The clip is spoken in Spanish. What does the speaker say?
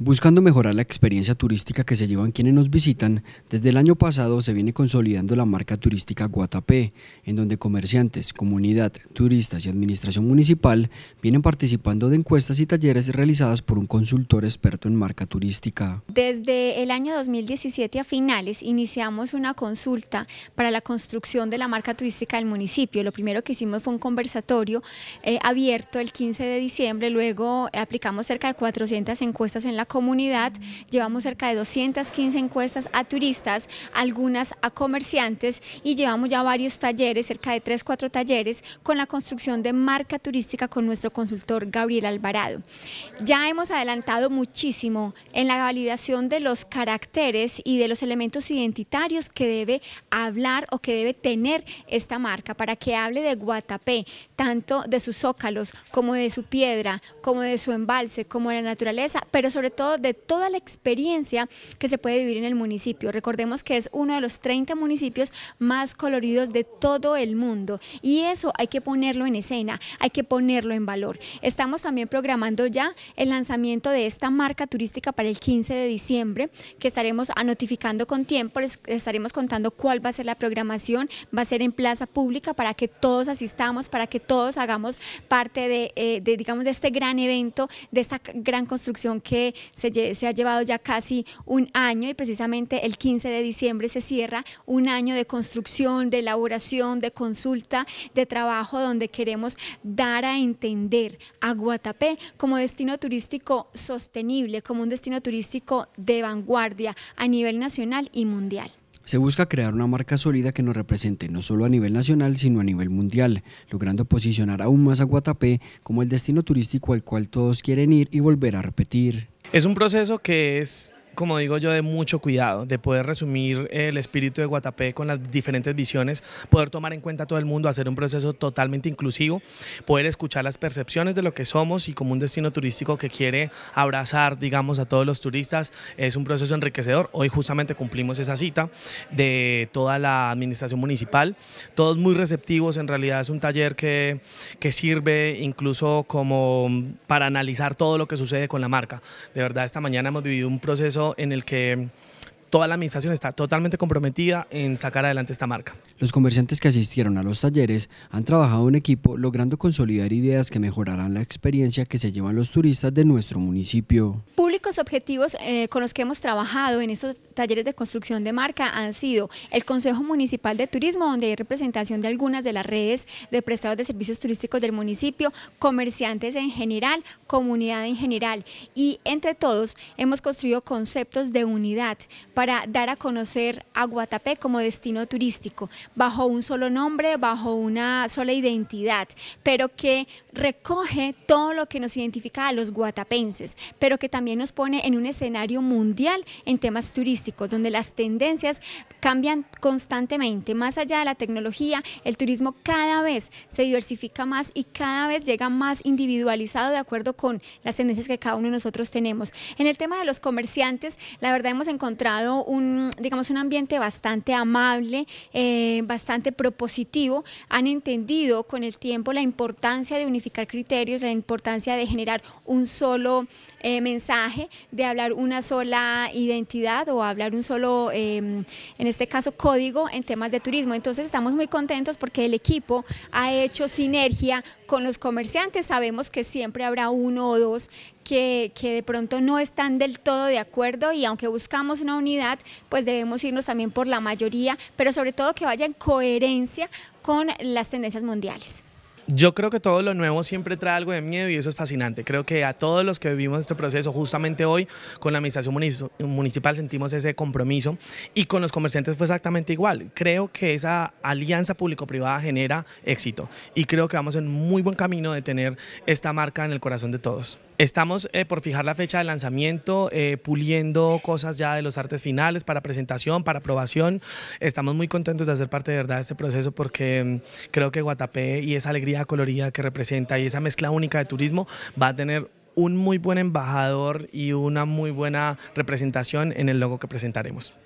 Buscando mejorar la experiencia turística que se llevan quienes nos visitan, desde el año pasado se viene consolidando la marca turística Guatapé, en donde comerciantes, comunidad, turistas y administración municipal vienen participando de encuestas y talleres realizadas por un consultor experto en marca turística. Desde el año 2017 a finales iniciamos una consulta para la construcción de la marca turística del municipio. Lo primero que hicimos fue un conversatorio eh, abierto el 15 de diciembre, luego aplicamos cerca de 400 encuestas en la comunidad. Llevamos cerca de 215 encuestas a turistas, algunas a comerciantes y llevamos ya varios talleres, cerca de 3, 4 talleres, con la construcción de marca turística con nuestro consultor Gabriel Alvarado. Ya hemos adelantado muchísimo en la validación de los caracteres y de los elementos identitarios que debe hablar o que debe tener esta marca para que hable de Guatapé, tanto de sus zócalos como de su piedra, como de su embalse, como de la naturaleza, pero sobre todo de toda la experiencia que se puede vivir en el municipio. Recordemos que es uno de los 30 municipios más coloridos de todo el mundo y eso hay que ponerlo en escena, hay que ponerlo en valor. Estamos también programando ya el lanzamiento de esta marca turística para el 15 de diciembre que estaremos ah, notificando con tiempo, les estaremos contando cuál va a ser la programación, va a ser en plaza pública para que todos asistamos, para que todos hagamos parte de, eh, digamos, de este gran evento, de esta gran construcción que se, se ha llevado ya casi un año y precisamente el 15 de diciembre se cierra un año de construcción, de elaboración, de consulta, de trabajo donde queremos dar a entender a Guatapé como destino turístico sostenible, como un destino turístico de vanguardia guardia a nivel nacional y mundial. Se busca crear una marca sólida que nos represente no solo a nivel nacional, sino a nivel mundial, logrando posicionar aún más a Guatapé como el destino turístico al cual todos quieren ir y volver a repetir. Es un proceso que es como digo yo, de mucho cuidado, de poder resumir el espíritu de Guatapé con las diferentes visiones, poder tomar en cuenta a todo el mundo, hacer un proceso totalmente inclusivo, poder escuchar las percepciones de lo que somos y como un destino turístico que quiere abrazar, digamos, a todos los turistas, es un proceso enriquecedor. Hoy justamente cumplimos esa cita de toda la administración municipal, todos muy receptivos, en realidad es un taller que, que sirve incluso como para analizar todo lo que sucede con la marca. De verdad, esta mañana hemos vivido un proceso en el que toda la administración está totalmente comprometida en sacar adelante esta marca. Los comerciantes que asistieron a los talleres han trabajado en equipo logrando consolidar ideas que mejorarán la experiencia que se llevan los turistas de nuestro municipio. Públicos objetivos eh, con los que hemos trabajado en estos talleres de construcción de marca han sido el Consejo Municipal de Turismo, donde hay representación de algunas de las redes de prestadores de servicios turísticos del municipio, comerciantes en general, comunidad en general y entre todos hemos construido conceptos de unidad para dar a conocer a Guatapé como destino turístico, bajo un solo nombre, bajo una sola identidad, pero que recoge todo lo que nos identifica a los guatapenses, pero que también nos pone en un escenario mundial en temas turísticos, donde las tendencias cambian constantemente. Más allá de la tecnología, el turismo cada vez se diversifica más y cada vez llega más individualizado de acuerdo con las tendencias que cada uno de nosotros tenemos. En el tema de los comerciantes, la verdad hemos encontrado un, digamos, un ambiente bastante amable, eh, bastante propositivo. Han entendido con el tiempo la importancia de unificar criterios, la importancia de generar un solo eh, mensaje, de hablar una sola identidad o hablar un solo, em, en este caso, código en temas de turismo. Entonces estamos muy contentos porque el equipo ha hecho sinergia con los comerciantes. Sabemos que siempre habrá uno o dos que, de pronto no están del todo de acuerdo y aunque buscamos una unidad, pues debemos irnos también por la mayoría, pero sobre todo que vaya en coherencia con las tendencias mundiales. Yo creo que todo lo nuevo siempre trae algo de miedo y eso es fascinante. Creo que a todos los que vivimos este proceso, justamente hoy con la administración municipal sentimos ese compromiso y con los comerciantes fue exactamente igual. Creo que esa alianza público-privada genera éxito y creo que vamos en muy buen camino de tener esta marca en el corazón de todos. Estamos eh, por fijar la fecha de lanzamiento, eh, puliendo cosas ya de los artes finales para presentación, para aprobación. Estamos muy contentos de hacer parte de verdad de este proceso porque mm, creo que Guatapé y esa alegría la colorida que representa y esa mezcla única de turismo va a tener un muy buen embajador y una muy buena representación en el logo que presentaremos.